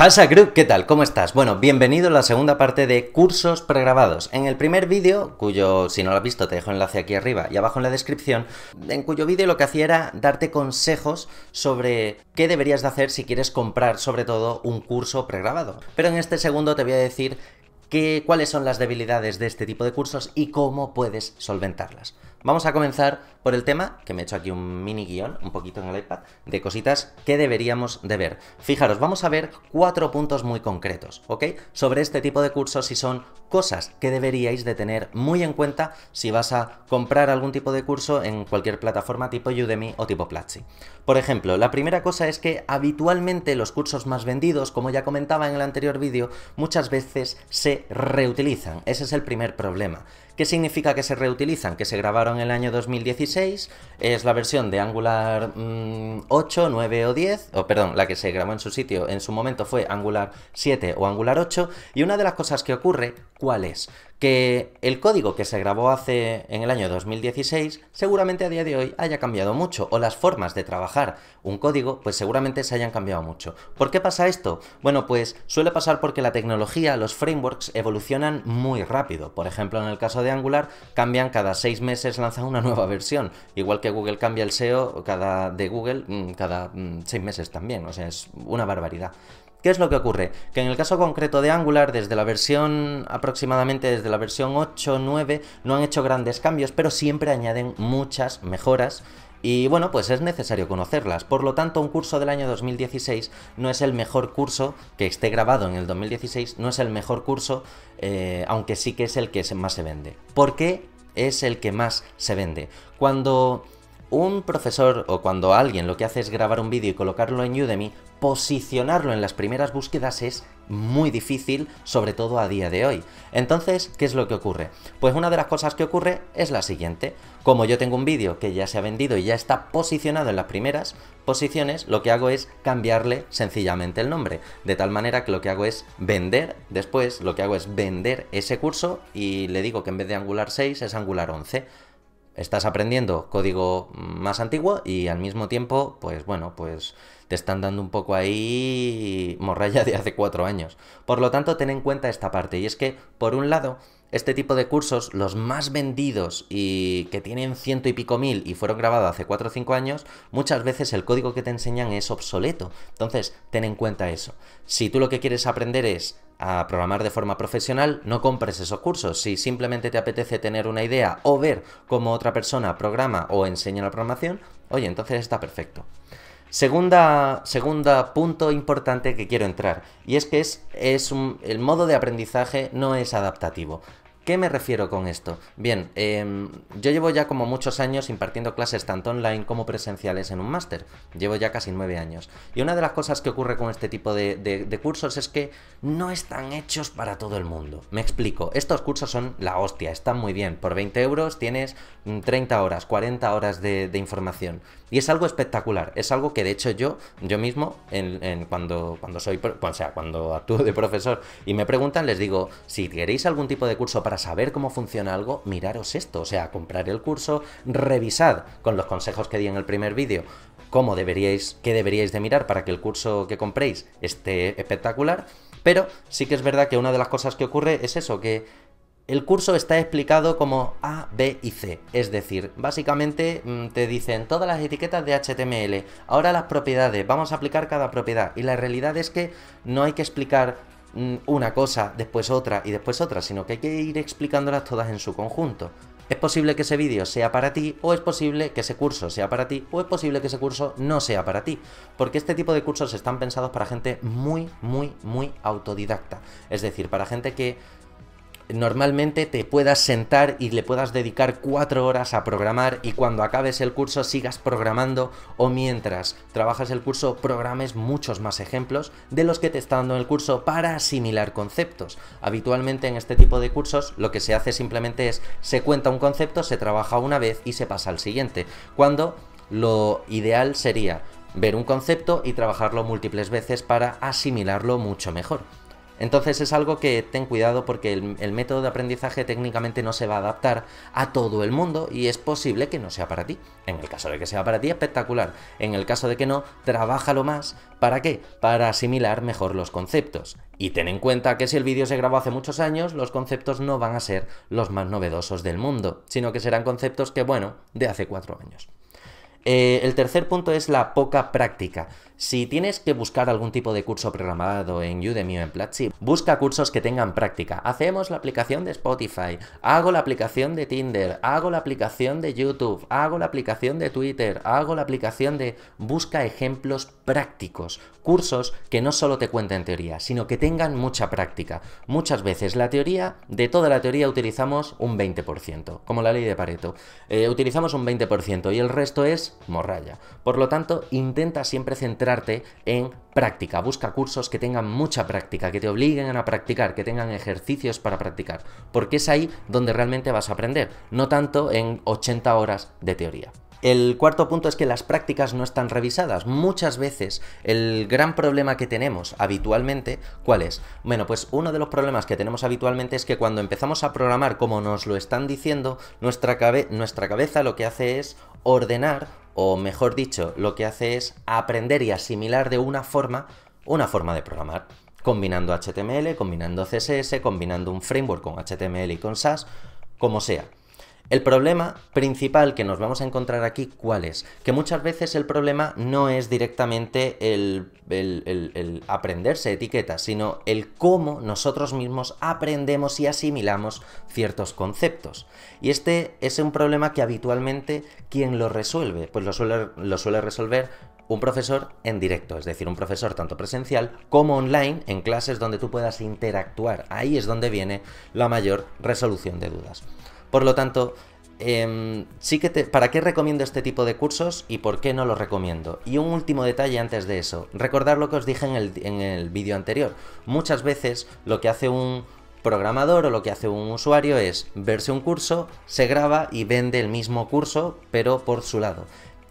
Hasa Group, ¿qué tal? ¿Cómo estás? Bueno, bienvenido a la segunda parte de cursos pregrabados. En el primer vídeo, cuyo, si no lo has visto, te dejo el enlace aquí arriba y abajo en la descripción, en cuyo vídeo lo que hacía era darte consejos sobre qué deberías de hacer si quieres comprar, sobre todo, un curso pregrabado. Pero en este segundo te voy a decir cuáles son las debilidades de este tipo de cursos y cómo puedes solventarlas. Vamos a comenzar por el tema, que me he hecho aquí un mini guión, un poquito en el iPad, de cositas que deberíamos de ver. Fijaros, vamos a ver cuatro puntos muy concretos, ¿ok? Sobre este tipo de cursos y son cosas que deberíais de tener muy en cuenta si vas a comprar algún tipo de curso en cualquier plataforma tipo Udemy o tipo Platzi. Por ejemplo, la primera cosa es que habitualmente los cursos más vendidos, como ya comentaba en el anterior vídeo, muchas veces se reutilizan. Ese es el primer problema ¿Qué significa que se reutilizan? Que se grabaron en el año 2016, es la versión de Angular 8, mm, 9 o 10, o perdón, la que se grabó en su sitio en su momento fue Angular 7 o Angular 8, y una de las cosas que ocurre, ¿cuál es? que el código que se grabó hace en el año 2016 seguramente a día de hoy haya cambiado mucho o las formas de trabajar un código pues seguramente se hayan cambiado mucho. ¿Por qué pasa esto? Bueno, pues suele pasar porque la tecnología, los frameworks evolucionan muy rápido. Por ejemplo, en el caso de Angular cambian cada seis meses lanzan una nueva versión, igual que Google cambia el SEO cada de Google mm, cada mm, seis meses también, o sea, es una barbaridad. ¿Qué es lo que ocurre? Que en el caso concreto de Angular, desde la versión aproximadamente desde la versión 8, 9, no han hecho grandes cambios, pero siempre añaden muchas mejoras y bueno, pues es necesario conocerlas. Por lo tanto, un curso del año 2016 no es el mejor curso que esté grabado en el 2016, no es el mejor curso, eh, aunque sí que es el que más se vende. ¿Por qué es el que más se vende? Cuando un profesor o cuando alguien lo que hace es grabar un vídeo y colocarlo en Udemy, posicionarlo en las primeras búsquedas es muy difícil, sobre todo a día de hoy. Entonces, ¿qué es lo que ocurre? Pues una de las cosas que ocurre es la siguiente. Como yo tengo un vídeo que ya se ha vendido y ya está posicionado en las primeras posiciones, lo que hago es cambiarle sencillamente el nombre. De tal manera que lo que hago es vender, después lo que hago es vender ese curso y le digo que en vez de Angular 6 es Angular 11 estás aprendiendo código más antiguo y al mismo tiempo, pues bueno, pues te están dando un poco ahí morralla de hace cuatro años. Por lo tanto, ten en cuenta esta parte. Y es que, por un lado, este tipo de cursos, los más vendidos y que tienen ciento y pico mil y fueron grabados hace cuatro o cinco años, muchas veces el código que te enseñan es obsoleto. Entonces, ten en cuenta eso. Si tú lo que quieres aprender es a programar de forma profesional, no compres esos cursos. Si simplemente te apetece tener una idea o ver cómo otra persona programa o enseña la programación, oye, entonces está perfecto. Segunda, segunda, punto importante que quiero entrar, y es que es, es un, el modo de aprendizaje no es adaptativo me refiero con esto? Bien, em, yo llevo ya como muchos años impartiendo clases tanto online como presenciales en un máster. Llevo ya casi nueve años. Y una de las cosas que ocurre con este tipo de, cursos es que no están hechos para todo el mundo. Me explico, estos cursos son la hostia, están muy bien. Por 20 euros tienes 30 mm, horas, 40 horas de, información. Y es algo espectacular, es algo que de hecho yo, yo mismo, cuando, cuando soy, o sea, cuando actúo de profesor y me preguntan, les digo, si queréis algún tipo de curso para saber cómo funciona algo, miraros esto, o sea, comprar el curso, revisad con los consejos que di en el primer vídeo cómo deberíais, qué deberíais de mirar para que el curso que compréis esté espectacular, pero sí que es verdad que una de las cosas que ocurre es eso, que el curso está explicado como A, B y C, es decir, básicamente mm, te dicen todas las etiquetas de HTML, ahora las propiedades, vamos a aplicar cada propiedad, y la realidad es que no hay que explicar Mm, una cosa, después otra y después otra, sino que hay que ir explicándolas todas en su conjunto. Es posible que ese vídeo sea para ti o es posible que ese curso sea para ti o es posible que ese curso no sea para ti, porque este tipo de cursos están pensados para gente muy, muy, muy autodidacta, es decir, para gente que normalmente te puedas sentar y le puedas dedicar cuatro horas a programar y cuando acabes el curso sigas programando o mientras trabajas el curso programes muchos más ejemplos de los que te está dando el curso para asimilar conceptos. Habitualmente en este tipo de cursos lo que se hace simplemente es se cuenta un concepto, se trabaja una vez y se pasa al siguiente, cuando lo ideal sería ver un concepto y trabajarlo múltiples veces para asimilarlo mucho mejor. Entonces es algo que ten cuidado porque el, método de aprendizaje técnicamente no se va a adaptar a todo el mundo y es posible que no sea para ti. En el caso de que sea para ti, espectacular. En el caso de que no, lo más. ¿Para qué? Para asimilar mejor los conceptos. Y ten en cuenta que si el vídeo se grabó hace muchos años, los conceptos no van a ser los más novedosos del mundo, sino que serán conceptos que, bueno, de hace cuatro años. Eh, el tercer punto es la poca práctica. Si tienes que buscar algún tipo de curso programado en Udemy o en Platzi, busca cursos que tengan práctica. Hacemos la aplicación de Spotify, hago la aplicación de Tinder, hago la aplicación de YouTube, hago la aplicación de Twitter, hago la aplicación de... Busca ejemplos prácticos, cursos que no solo te cuenten teoría, sino que tengan mucha práctica. Muchas veces la teoría, de toda la teoría utilizamos un 20%, como la ley de Pareto. Eh, utilizamos un 20% y el resto es morralla. Por lo tanto, intenta siempre centrar en práctica. Busca cursos que tengan mucha práctica, que te obliguen a practicar, que tengan ejercicios para practicar, porque es ahí donde realmente vas a aprender, no tanto en 80 horas de teoría. El cuarto punto es que las prácticas no están revisadas. Muchas veces el gran problema que tenemos habitualmente, ¿cuál es? Bueno, pues uno de los problemas que tenemos habitualmente es que cuando empezamos a programar como nos lo están diciendo, nuestra, nuestra cabeza lo que hace es ordenar, o mejor dicho, lo que hace es aprender y asimilar de una forma una forma de programar combinando HTML, combinando CSS, combinando un framework con HTML y con SAS, como sea. El problema principal que nos vamos a encontrar aquí, ¿cuál es? Que muchas veces el problema no es directamente el, aprenderse etiquetas, sino el cómo nosotros mismos aprendemos y asimilamos ciertos conceptos. Y este es un problema que habitualmente, quien lo resuelve? Pues lo suele, lo suele resolver un profesor en directo, es decir, un profesor tanto presencial como online en clases donde tú puedas interactuar. Ahí es donde viene la mayor resolución de dudas. Por lo tanto, em, ¿para qué recomiendo este tipo de cursos y por qué no los recomiendo? Y un último detalle antes de eso, recordar lo que os dije en el, en el vídeo anterior. Muchas veces lo que hace un programador o lo que hace un usuario es verse un curso, se graba y vende el mismo curso, pero por su lado.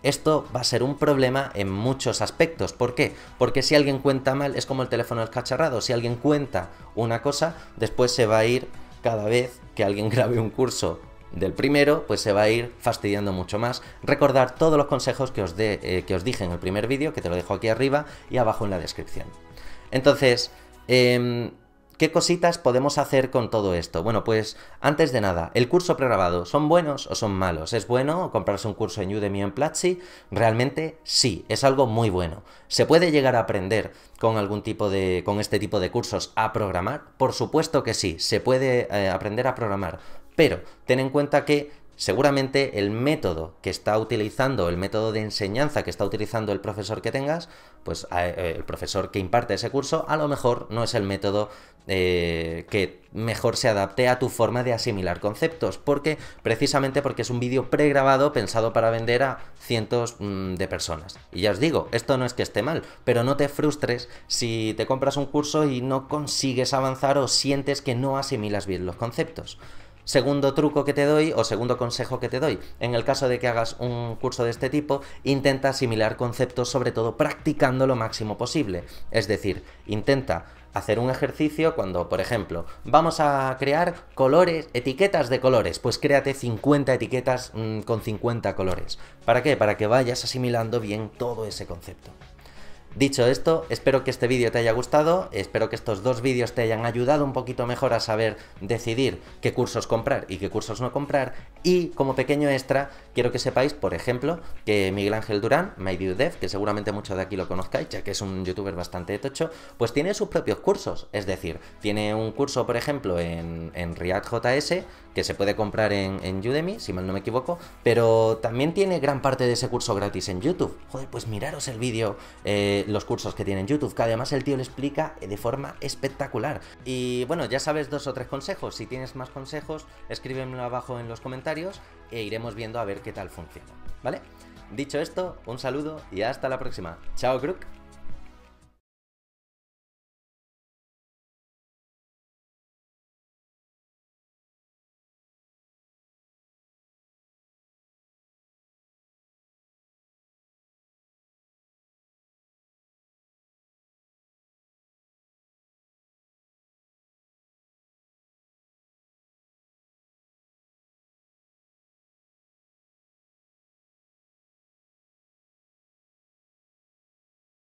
Esto va a ser un problema en muchos aspectos. ¿Por qué? Porque si alguien cuenta mal, es como el teléfono cacharrado. Si alguien cuenta una cosa, después se va a ir cada vez que alguien grabe un curso del primero, pues se va a ir fastidiando mucho más. Recordar todos los consejos que os, de, eh, que os dije en el primer vídeo, que te lo dejo aquí arriba y abajo en la descripción. Entonces, em, ¿Qué cositas podemos hacer con todo esto? Bueno, pues antes de nada, el curso pregrabado, ¿son buenos o son malos? ¿Es bueno comprarse un curso en Udemy o en Platzi? Realmente sí, es algo muy bueno. ¿Se puede llegar a aprender con algún tipo de con este tipo de cursos a programar? Por supuesto que sí, se puede eh, aprender a programar, pero ten en cuenta que seguramente el método que está utilizando, el método de enseñanza que está utilizando el profesor que tengas, pues eh, el profesor que imparte ese curso, a lo mejor no es el método eh, que mejor se adapte a tu forma de asimilar conceptos, porque precisamente porque es un vídeo pregrabado pensado para vender a cientos mm, de personas. Y ya os digo, esto no es que esté mal, pero no te frustres si te compras un curso y no consigues avanzar o sientes que no asimilas bien los conceptos. Segundo truco que te doy o segundo consejo que te doy, en el caso de que hagas un curso de este tipo, intenta asimilar conceptos sobre todo practicando lo máximo posible. Es decir, intenta hacer un ejercicio cuando, por ejemplo, vamos a crear colores, etiquetas de colores, pues créate 50 etiquetas mm, con 50 colores. ¿Para qué? Para que vayas asimilando bien todo ese concepto. Dicho esto, espero que este vídeo te haya gustado, espero que estos dos vídeos te hayan ayudado un poquito mejor a saber decidir qué cursos comprar y qué cursos no comprar y como pequeño extra quiero que sepáis, por ejemplo, que Miguel Ángel Durán, MyDudev, que seguramente muchos de aquí lo conozcáis, ya que es un youtuber bastante tocho, pues tiene sus propios cursos, es decir, tiene un curso, por ejemplo, en, en React JS, que se puede comprar en, en Udemy, si mal no me equivoco, pero también tiene gran parte de ese curso gratis en YouTube. Joder, pues miraros el vídeo... Eh, los cursos que tiene en YouTube, que además el tío le explica de forma espectacular. Y bueno, ya sabes dos o tres consejos. Si tienes más consejos, escríbemelo abajo en los comentarios e iremos viendo a ver qué tal funciona. ¿Vale? Dicho esto, un saludo y hasta la próxima. Chao, Crook.